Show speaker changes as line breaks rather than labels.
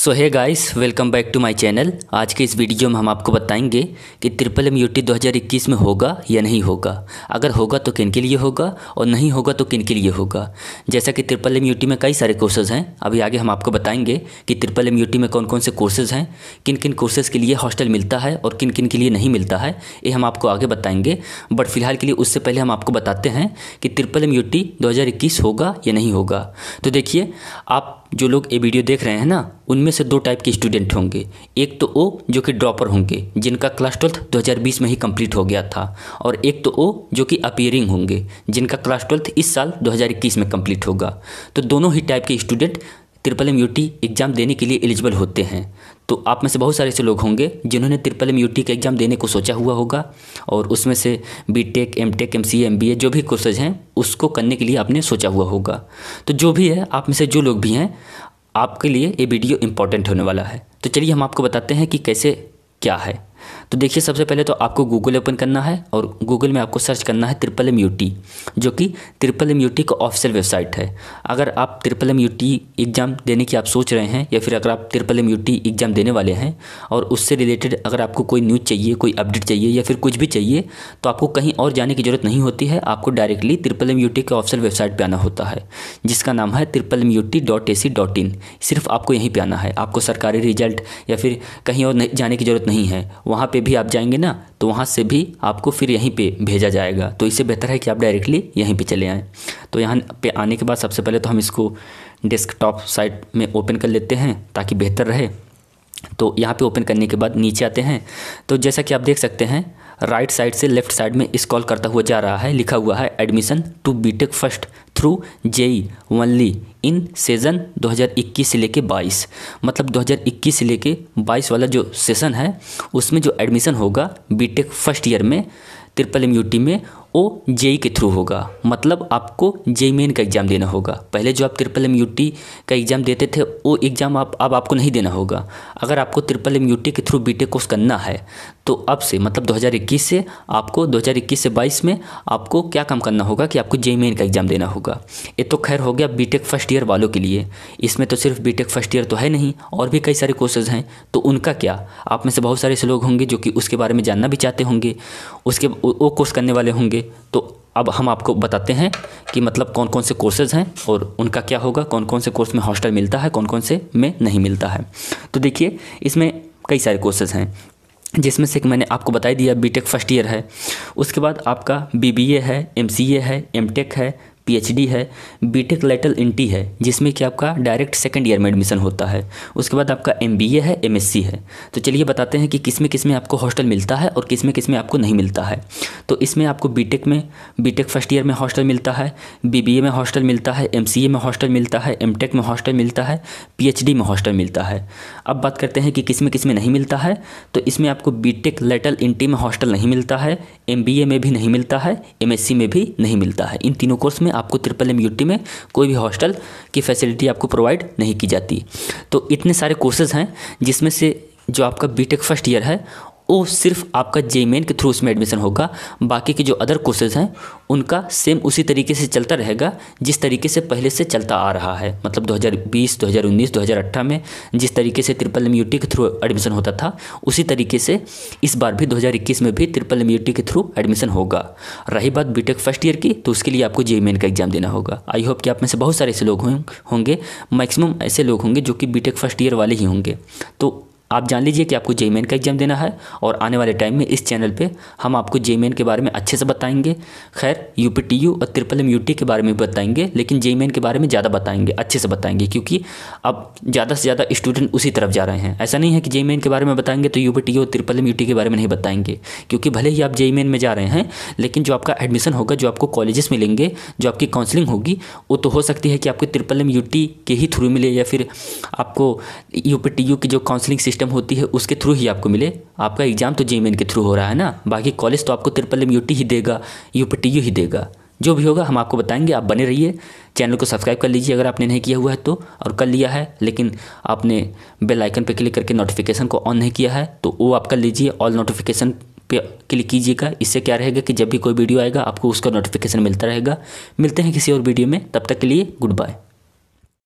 सो है guys welcome back to my channel आज के इस वीडियो में हम आपको बताएंगे कि ट्रिपल एम यू 2021 में होगा या नहीं होगा अगर होगा तो किन के लिए होगा और नहीं होगा तो किन के लिए होगा जैसा कि ट्रिपल एम यू में कई सारे कोर्सेज़ हैं अभी आगे हम आपको बताएंगे कि ट्रिपल एम यू में कौन कौन से कोर्सेज़ हैं किन किन कोर्सेज़ के लिए हॉस्टल मिलता है और किन किन के लिए नहीं मिलता है ये हम आपको आगे बताएंगे बट फिलहाल के लिए उससे पहले हम आपको बताते हैं कि ट्रिपल एम यू होगा या नहीं होगा तो देखिए आप जो लोग ये वीडियो देख रहे हैं ना उनमें से दो टाइप के स्टूडेंट होंगे एक तो वो जो कि ड्रॉपर होंगे जिनका क्लास ट्वेल्थ 2020 में ही कंप्लीट हो गया था और एक तो वो जो कि अपियरिंग होंगे जिनका क्लास ट्वेल्थ इस साल 2021 में कंप्लीट होगा तो दोनों ही टाइप के student triple M U T exam देने के लिए एलिजिबल होते हैं तो आप में से बहुत सारे ऐसे लोग होंगे जिन्होंने ट्रिपल एम यू टी का एग्ज़ाम देने को सोचा हुआ होगा और उसमें से B tech M tech M C M B A जो भी कोर्सेज हैं उसको करने के लिए आपने सोचा हुआ होगा तो जो भी है आप में से जो लोग भी हैं आपके लिए ये वीडियो इंपॉर्टेंट होने वाला है तो चलिए हम आपको बताते हैं कि कैसे क्या है तो देखिए सबसे पहले तो आपको गूगल ओपन करना है और गूगल में आपको सर्च करना है ट्रिपल एम यू टी जो कि ट्रिपल एम यू टी का ऑफिशियल वेबसाइट है अगर आप triple M U T exam देने की आप सोच रहे हैं या फिर अगर आप triple M U T exam देने वाले हैं और उससे रिलेटेड अगर आपको कोई न्यूज़ चाहिए कोई अपडेट चाहिए या फिर कुछ भी चाहिए तो आपको कहीं और जाने की ज़रूरत नहीं होती है आपको directly triple M U T के ऑफिशियल वेबसाइट पर आना होता है जिसका नाम है triple M U T dot A C dot in सिर्फ आपको यहीं पर आना है आपको सरकारी रिजल्ट या फिर कहीं और जाने की ज़रूरत नहीं है वहाँ पर भी आप जाएंगे ना तो वहाँ से भी आपको फिर यहीं पे भेजा जाएगा तो इससे बेहतर है कि आप डायरेक्टली यहीं पे चले आएँ तो यहाँ पे आने के बाद सबसे पहले तो हम इसको डेस्कटॉप साइट में ओपन कर लेते हैं ताकि बेहतर रहे तो यहाँ पे ओपन करने के बाद नीचे आते हैं तो जैसा कि आप देख सकते हैं राइट साइड से लेफ्ट साइड में स्कॉल करता हुआ जा रहा है लिखा हुआ है admission to BTech first through JEE only in session 2021 से लेके 22 मतलब 2021 से लेके 22 वाला जो सेशन है उसमें जो एडमिशन होगा बीटेक फर्स्ट ईयर में ट्रिपल एम में वो जेई के थ्रू होगा मतलब आपको जेई मेन का एग्ज़ाम देना होगा पहले जो आप ट्रिपल एम का एग्ज़ाम देते थे वो एग्ज़ाम आप अब आपको नहीं देना होगा अगर आपको ट्रिपल एम के थ्रू बी कोर्स e करना है तो अब से मतलब 2021 से आपको 2021 से 22 में आपको क्या काम करना होगा कि आपको जेई मेन का एग्ज़ाम देना होगा ये तो खैर हो गया बी फर्स्ट ईयर वालों के लिए इसमें तो सिर्फ बी फर्स्ट ईयर तो है नहीं और भी कई सारे कोर्सेज हैं तो उनका क्या आप में से बहुत सारे ऐसे लोग होंगे जो कि उसके बारे में जानना भी चाहते होंगे उसके वो कोर्स करने वाले होंगे तो अब हम आपको बताते हैं कि मतलब कौन कौन से कोर्सेज़ हैं और उनका क्या होगा कौन कौन से कोर्स में हॉस्टल मिलता है कौन कौन से में नहीं मिलता है तो देखिए इसमें कई सारे कोर्सेज़ हैं जिसमें से मैंने आपको बताई दिया बीटेक फर्स्ट ईयर है उसके बाद आपका बीबीए है एमसीए है एमटेक है पीएचडी है बीटेक लेटल एनटी है जिसमें कि आपका डायरेक्ट सेकेंड ईयर में एडमिशन होता है उसके बाद आपका एमबीए है एमएससी है तो चलिए बताते हैं कि किस में किस में आपको हॉस्टल मिलता है और किस में किस में आपको नहीं मिलता है तो इसमें आपको बी में बी फर्स्ट ईयर में हॉस्टल मिलता है बी में हॉस्टल मिलता है एम में हॉस्टल मिलता है एम में हॉस्टल मिलता है पी में हॉस्टल मिलता है अब बात करते हैं कि किस में किस में नहीं मिलता है तो इसमें आपको बी टेक लेटल एनटी में हॉस्टल नहीं मिलता है एम में भी नहीं मिलता है एम में भी नहीं मिलता है इन तीनों कोर्स में आपको ट्रिपल एम यूटी में कोई भी हॉस्टल की फैसिलिटी आपको प्रोवाइड नहीं की जाती तो इतने सारे कोर्सेज़ हैं जिसमें से जो आपका बीटेक फर्स्ट ईयर है वो सिर्फ आपका जे के थ्रू उसमें एडमिशन होगा बाकी के जो अदर कोर्सेज़ हैं उनका सेम उसी तरीके से चलता रहेगा जिस तरीके से पहले से चलता आ रहा है मतलब 2020, 2019, 2018 में जिस तरीके से ट्रिपल एम के थ्रू एडमिशन होता था उसी तरीके से इस बार भी 2021 में भी ट्रिपल एम के थ्रू एडमिशन होगा रही बात बी फर्स्ट ईयर की तो उसके लिए आपको जे का एग्ज़ाम देना होगा आई होप कि आप में से बहुत सारे ऐसे लोग होंगे मैक्सिमम ऐसे लोग होंगे जो कि बी फर्स्ट ईयर वाले ही होंगे तो आप जान लीजिए कि आपको जेमेन का एग्ज़ाम देना है और आने वाले टाइम में इस चैनल पे हम आपको जेमेन के बारे में अच्छे से बताएंगे खैर यू पी टी यू और ट्रिपल एम यू टी के बारे में भी बताएंगे लेकिन जेमेन के बारे में ज़्यादा बताएंगे अच्छे से बताएंगे क्योंकि अब ज़्यादा से ज़्यादा स्टूडेंट उसी तरफ जा रहे हैं ऐसा नहीं है कि जेमेन के बारे में बताएंगे तो यू पी टी यू और ट्रिपल एम यू टी के बारे में नहीं बताएंगे क्योंकि भले ही आप जेमेन में जा रहे हैं लेकिन जो आपका एडमिशन होगा जो आपको कॉलेजेस मिलेंगे जो आपकी काउंसलिंग होगी वो तो हो सकती है कि आपको ट्रिपल एम यू टी के ही थ्रू मिले या फिर आपको यू पी टी यू की जो काउंसलिंग सिस्टम सिस्टम होती है उसके थ्रू ही आपको मिले आपका एग्ज़ाम तो जेम के थ्रू हो रहा है ना बाकी कॉलेज तो आपको त्रिपल एम ही देगा यू ही देगा जो भी होगा हम आपको बताएंगे आप बने रहिए चैनल को सब्सक्राइब कर लीजिए अगर आपने नहीं किया हुआ है तो और कर लिया है लेकिन आपने बेल आइकन पर क्लिक करके नोटिफिकेशन को ऑन नहीं किया है तो वो आप कर लीजिए ऑल नोटिफिकेशन पे क्लिक कीजिएगा इससे क्या रहेगा कि जब भी कोई वीडियो आएगा आपको उसका नोटिफिकेशन मिलता रहेगा मिलते हैं किसी और वीडियो में तब तक के लिए गुड बाय